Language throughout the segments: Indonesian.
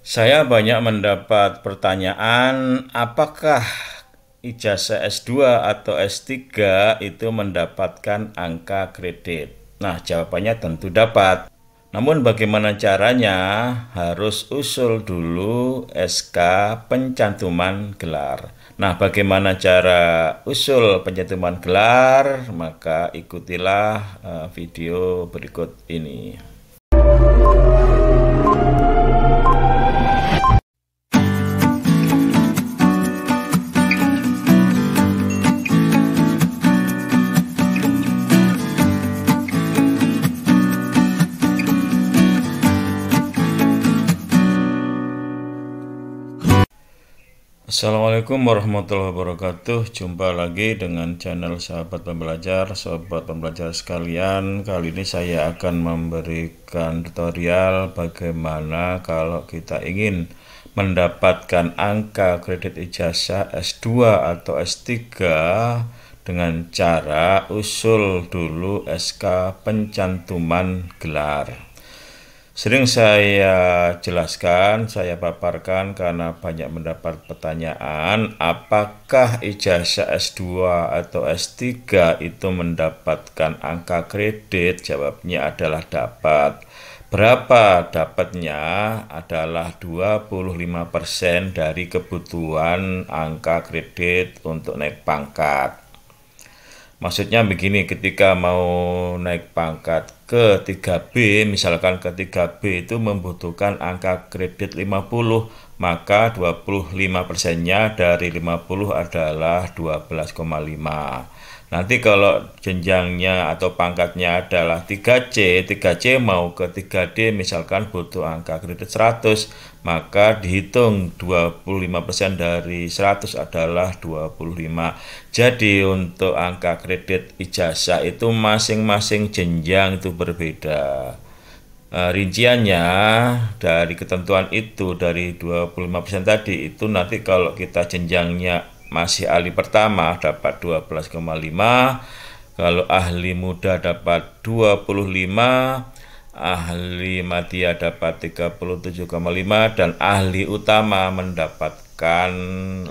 Saya banyak mendapat pertanyaan, apakah ijazah S2 atau S3 itu mendapatkan angka kredit? Nah, jawabannya tentu dapat. Namun bagaimana caranya? Harus usul dulu SK pencantuman gelar. Nah, bagaimana cara usul pencantuman gelar? Maka ikutilah eh, video berikut ini. Assalamualaikum warahmatullahi wabarakatuh Jumpa lagi dengan channel sahabat pembelajar sahabat pembelajar sekalian Kali ini saya akan memberikan tutorial Bagaimana kalau kita ingin mendapatkan angka kredit ijazah S2 atau S3 Dengan cara usul dulu SK pencantuman gelar Sering saya jelaskan, saya paparkan karena banyak mendapat pertanyaan apakah ijazah S2 atau S3 itu mendapatkan angka kredit? Jawabnya adalah dapat. Berapa dapatnya adalah 25% dari kebutuhan angka kredit untuk naik pangkat. Maksudnya begini, ketika mau naik pangkat ke 3B misalkan ke 3B itu membutuhkan angka kredit 50 maka 25 persennya dari 50 adalah 12,5 Nanti kalau jenjangnya atau pangkatnya adalah 3C, 3C mau ke 3D misalkan butuh angka kredit 100, maka dihitung 25% dari 100 adalah 25. Jadi untuk angka kredit ijazah itu masing-masing jenjang itu berbeda. Eh, rinciannya dari ketentuan itu dari 25% tadi itu nanti kalau kita jenjangnya masih ahli pertama dapat 12,5 kalau ahli muda dapat 25 ahli matia dapat 37,5 dan ahli utama mendapatkan 50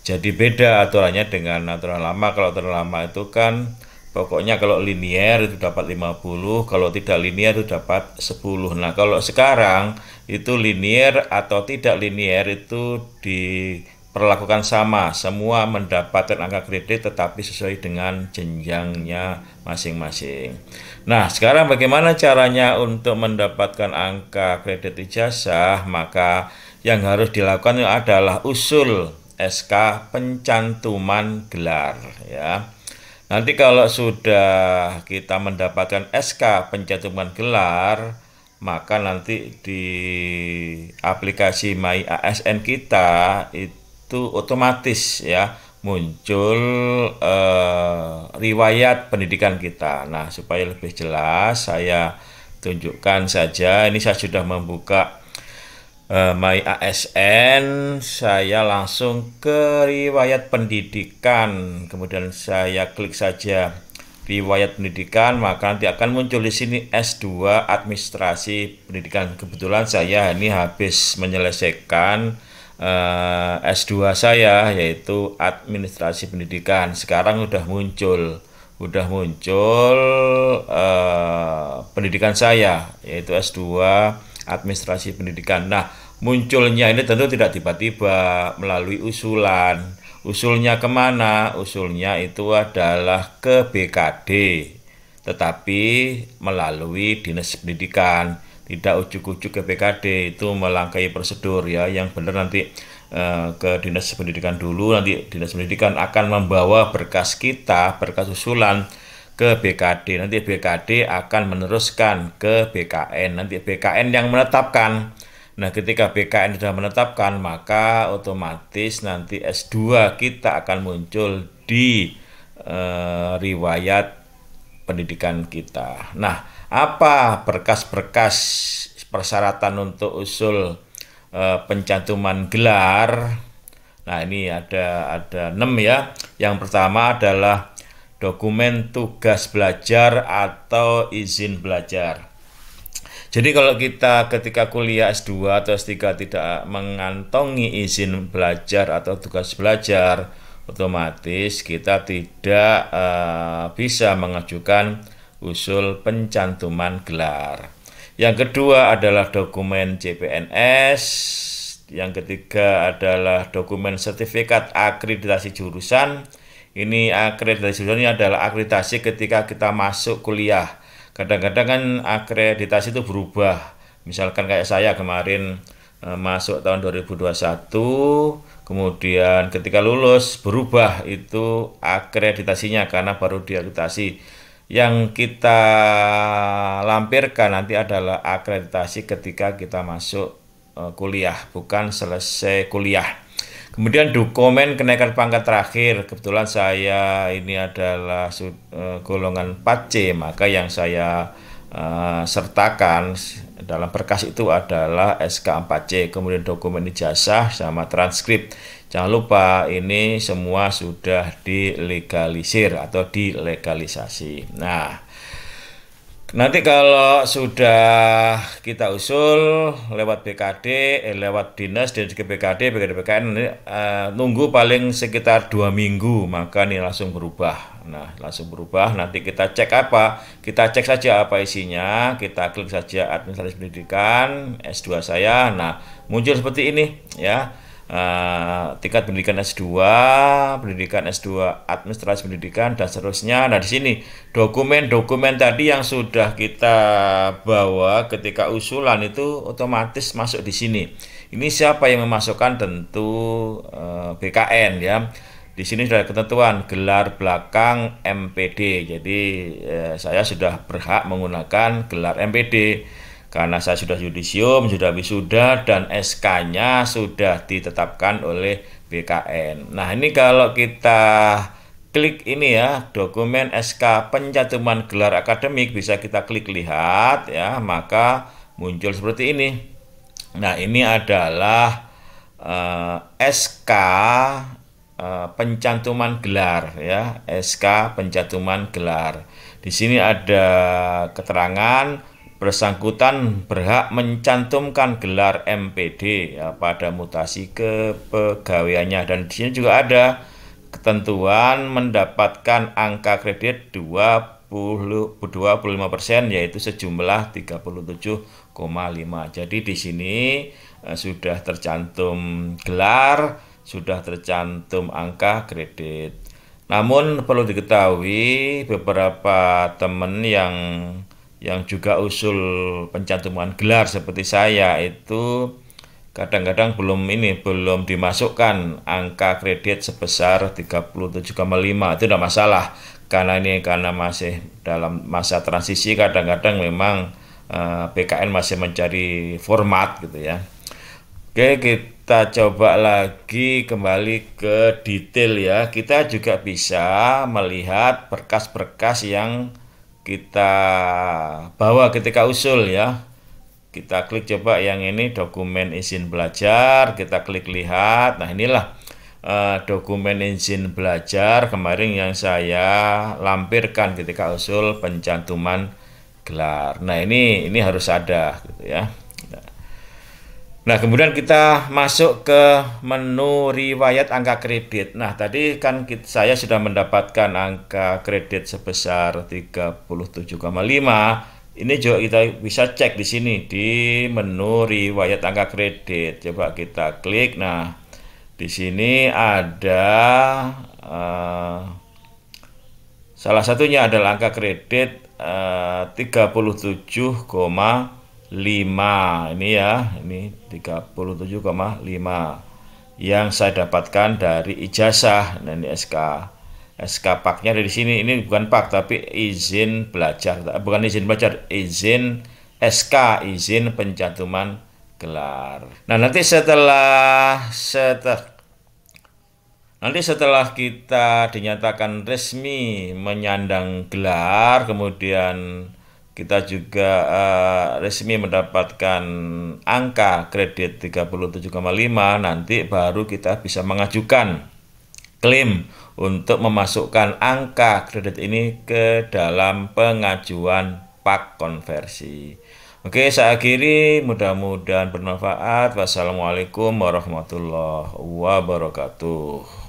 jadi beda aturannya dengan aturan lama kalau aturan lama itu kan pokoknya kalau linier itu dapat 50 kalau tidak linier itu dapat 10 nah kalau sekarang itu linier atau tidak linier itu di perlakukan sama, semua mendapatkan angka kredit tetapi sesuai dengan jenjangnya masing-masing. Nah, sekarang bagaimana caranya untuk mendapatkan angka kredit ijazah? Maka yang harus dilakukan adalah usul SK pencantuman gelar ya. Nanti kalau sudah kita mendapatkan SK pencantuman gelar, maka nanti di aplikasi My ASN kita itu itu otomatis ya muncul eh, riwayat pendidikan kita. Nah, supaya lebih jelas saya tunjukkan saja ini saya sudah membuka eh, My ASN, saya langsung ke riwayat pendidikan. Kemudian saya klik saja riwayat pendidikan, maka nanti akan muncul di sini S2 administrasi pendidikan. Kebetulan saya ini habis menyelesaikan Eh, S2 saya yaitu administrasi pendidikan sekarang udah muncul udah muncul uh, pendidikan saya yaitu S2 administrasi pendidikan. Nah, munculnya ini tentu tidak tiba-tiba melalui usulan. Usulnya kemana? Usulnya itu adalah ke BKD, tetapi melalui dinas pendidikan tidak ujuk-ujuk ke BKD itu melangkahi prosedur ya yang benar nanti uh, ke dinas pendidikan dulu nanti dinas pendidikan akan membawa berkas kita berkas usulan ke BKD nanti BKD akan meneruskan ke BKN nanti BKN yang menetapkan nah ketika BKN sudah menetapkan maka otomatis nanti S2 kita akan muncul di uh, riwayat pendidikan kita nah apa berkas-berkas persyaratan untuk usul e, pencantuman gelar. Nah, ini ada ada 6 ya. Yang pertama adalah dokumen tugas belajar atau izin belajar. Jadi kalau kita ketika kuliah S2 atau S3 tidak mengantongi izin belajar atau tugas belajar, otomatis kita tidak uh, bisa mengajukan usul pencantuman gelar. Yang kedua adalah dokumen CPNS, yang ketiga adalah dokumen sertifikat akreditasi jurusan. Ini akreditasi jurusan ini adalah akreditasi ketika kita masuk kuliah. Kadang-kadang kan akreditasi itu berubah. Misalkan kayak saya kemarin eh, masuk tahun 2021, kemudian ketika lulus berubah itu akreditasinya karena baru diakreditasi yang kita lampirkan nanti adalah akreditasi ketika kita masuk eh, kuliah, bukan selesai kuliah. Kemudian dokumen kenaikan pangkat terakhir, kebetulan saya ini adalah eh, golongan 4C, maka yang saya Eh, sertakan dalam berkas itu adalah SK4C, kemudian dokumen ijazah sama transkrip. Jangan lupa ini semua sudah dilegalisir atau dilegalisasi. Nah, nanti kalau sudah kita usul lewat BKD, eh, lewat dinas dan juga BKD, BKD BKN eh, nunggu paling sekitar dua minggu maka ini langsung berubah Nah, langsung berubah. Nanti kita cek apa? Kita cek saja apa isinya. Kita klik saja administrasi pendidikan S2 saya. Nah, muncul seperti ini ya. Uh, tingkat pendidikan S2, pendidikan S2 administrasi pendidikan dan seterusnya. Nah, di sini dokumen-dokumen tadi yang sudah kita bawa ketika usulan itu otomatis masuk di sini. Ini siapa yang memasukkan tentu uh, eh, BKN ya di sini sudah ketentuan gelar belakang MPD. Jadi eh, saya sudah berhak menggunakan gelar MPD karena saya sudah judisium sudah wisuda dan SK-nya sudah ditetapkan oleh BKN. Nah, ini kalau kita klik ini ya, dokumen SK pencatuman gelar akademik bisa kita klik lihat ya, maka muncul seperti ini. Nah, ini adalah eh, SK Eh, pencantuman gelar ya SK pencantuman gelar di sini ada keterangan bersangkutan berhak mencantumkan gelar MPD ya, pada mutasi kepegawaiannya dan di sini juga ada ketentuan mendapatkan angka kredit 20 25% yaitu sejumlah 37,5. Jadi di sini eh, sudah tercantum gelar sudah tercantum angka kredit. Namun perlu diketahui beberapa teman yang yang juga usul pencantuman gelar seperti saya itu kadang-kadang belum ini belum dimasukkan angka kredit sebesar 37,5 itu tidak masalah karena ini karena masih dalam masa transisi kadang-kadang memang BKN eh, PKN masih mencari format gitu ya. Oke, gitu kita coba lagi kembali ke detail ya kita juga bisa melihat berkas-berkas yang kita bawa ketika usul ya kita klik coba yang ini dokumen izin belajar kita klik lihat nah inilah eh, dokumen izin belajar kemarin yang saya lampirkan ketika usul pencantuman gelar nah ini ini harus ada gitu ya Nah, kemudian kita masuk ke menu riwayat angka kredit. Nah, tadi kan kita, saya sudah mendapatkan angka kredit sebesar 37,5. Ini juga kita bisa cek di sini di menu riwayat angka kredit. Coba kita klik. Nah, di sini ada uh, salah satunya adalah angka kredit eh, uh, 37,5 5 ini ya ini 37,5 yang saya dapatkan dari ijazah dan nah, SK SK paknya dari sini ini bukan pak tapi izin belajar bukan izin belajar izin SK izin pencantuman gelar nah nanti setelah setelah Nanti setelah kita dinyatakan resmi menyandang gelar, kemudian kita juga uh, resmi mendapatkan angka kredit 37,5 nanti baru kita bisa mengajukan klaim untuk memasukkan angka kredit ini ke dalam pengajuan pak konversi. Oke, saya akhiri. Mudah-mudahan bermanfaat. Wassalamualaikum warahmatullahi wabarakatuh.